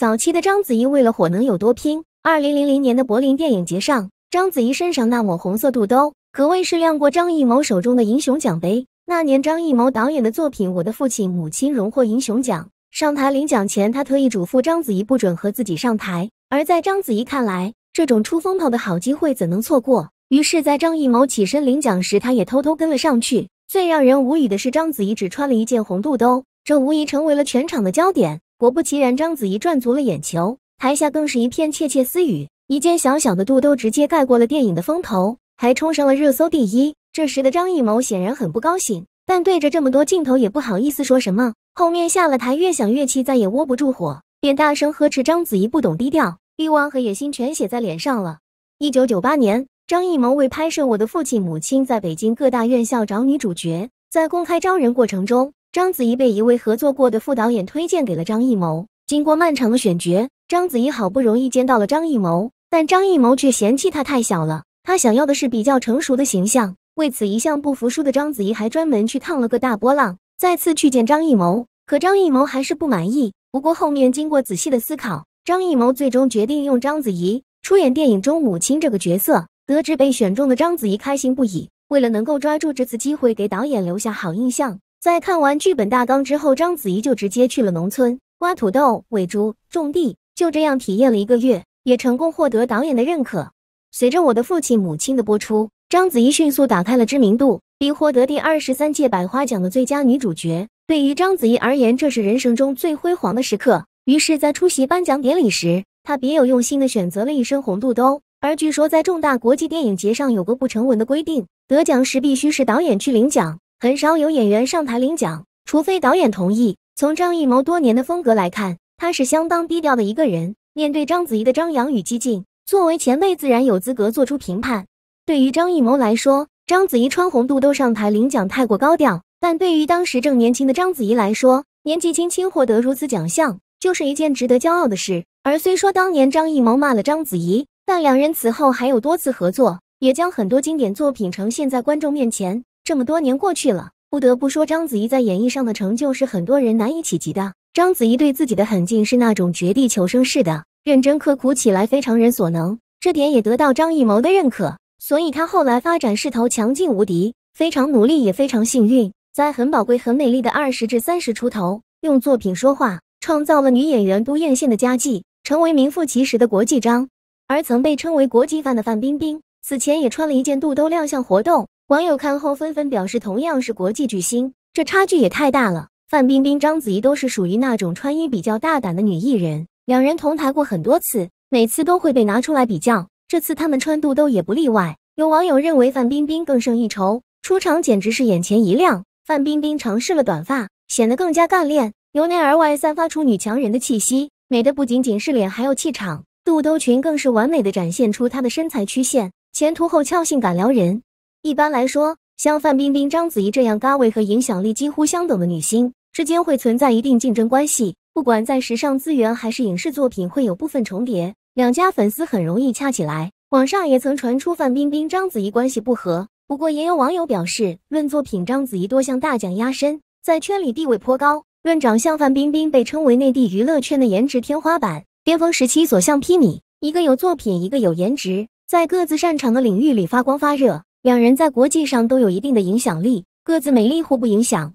早期的章子怡为了火能有多拼？二零零零年的柏林电影节上，章子怡身上那抹红色肚兜可谓是亮过张艺谋手中的银熊奖杯。那年张艺谋导演的作品《我的父亲母亲》荣获银熊奖，上台领奖前，他特意嘱咐章子怡不准和自己上台。而在章子怡看来，这种出风头的好机会怎能错过？于是，在张艺谋起身领奖时，他也偷偷跟了上去。最让人无语的是，章子怡只穿了一件红肚兜，这无疑成为了全场的焦点。果不其然，章子怡赚足了眼球，台下更是一片窃窃私语。一件小小的肚兜直接盖过了电影的风头，还冲上了热搜第一。这时的张艺谋显然很不高兴，但对着这么多镜头也不好意思说什么。后面下了台，越想越气，再也握不住火，便大声呵斥章子怡不懂低调，欲望和野心全写在脸上了。一九九八年，张艺谋为拍摄《我的父亲母亲》在北京各大院校找女主角，在公开招人过程中。章子怡被一位合作过的副导演推荐给了张艺谋。经过漫长的选角，章子怡好不容易见到了张艺谋，但张艺谋却嫌弃她太小了，他想要的是比较成熟的形象。为此，一向不服输的章子怡还专门去烫了个大波浪，再次去见张艺谋。可张艺谋还是不满意。不过后面经过仔细的思考，张艺谋最终决定用章子怡出演电影中母亲这个角色。得知被选中的章子怡开心不已，为了能够抓住这次机会给导演留下好印象。在看完剧本大纲之后，章子怡就直接去了农村，挖土豆、喂猪、种地，就这样体验了一个月，也成功获得导演的认可。随着《我的父亲母亲》的播出，章子怡迅速打开了知名度，并获得第二十三届百花奖的最佳女主角。对于章子怡而言，这是人生中最辉煌的时刻。于是，在出席颁奖典礼时，她别有用心地选择了一身红肚兜。而据说，在重大国际电影节上有个不成文的规定，得奖时必须是导演去领奖。很少有演员上台领奖，除非导演同意。从张艺谋多年的风格来看，他是相当低调的一个人。面对章子怡的张扬与激进，作为前辈自然有资格做出评判。对于张艺谋来说，章子怡穿红肚兜上台领奖太过高调；但对于当时正年轻的章子怡来说，年纪轻轻获得如此奖项就是一件值得骄傲的事。而虽说当年张艺谋骂了章子怡，但两人此后还有多次合作，也将很多经典作品呈现在观众面前。这么多年过去了，不得不说章子怡在演艺上的成就是很多人难以企及的。章子怡对自己的狠劲是那种绝地求生似的，认真刻苦起来非常人所能。这点也得到张艺谋的认可，所以她后来发展势头强劲无敌，非常努力也非常幸运，在很宝贵很美丽的二十至三十出头，用作品说话，创造了女演员都艳羡的佳绩，成为名副其实的国际章。而曾被称为国际范的范冰冰，此前也穿了一件肚兜亮相活动。网友看后纷纷表示，同样是国际巨星，这差距也太大了。范冰冰、章子怡都是属于那种穿衣比较大胆的女艺人，两人同台过很多次，每次都会被拿出来比较。这次她们穿肚兜也不例外。有网友认为范冰冰更胜一筹，出场简直是眼前一亮。范冰冰尝试了短发，显得更加干练，由内而外散发出女强人的气息，美的不仅仅是脸，还有气场。肚兜裙更是完美的展现出她的身材曲线，前凸后翘，性感撩人。一般来说，像范冰冰、章子怡这样咖位和影响力几乎相等的女星之间会存在一定竞争关系，不管在时尚资源还是影视作品，会有部分重叠，两家粉丝很容易掐起来。网上也曾传出范冰冰、章子怡关系不和，不过也有网友表示，论作品，章子怡多项大奖压身，在圈里地位颇高；论长相，范冰冰被称为内地娱乐圈的颜值天花板，巅峰时期所向披靡。一个有作品，一个有颜值，在各自擅长的领域里发光发热。两人在国际上都有一定的影响力，各自美丽互不影响。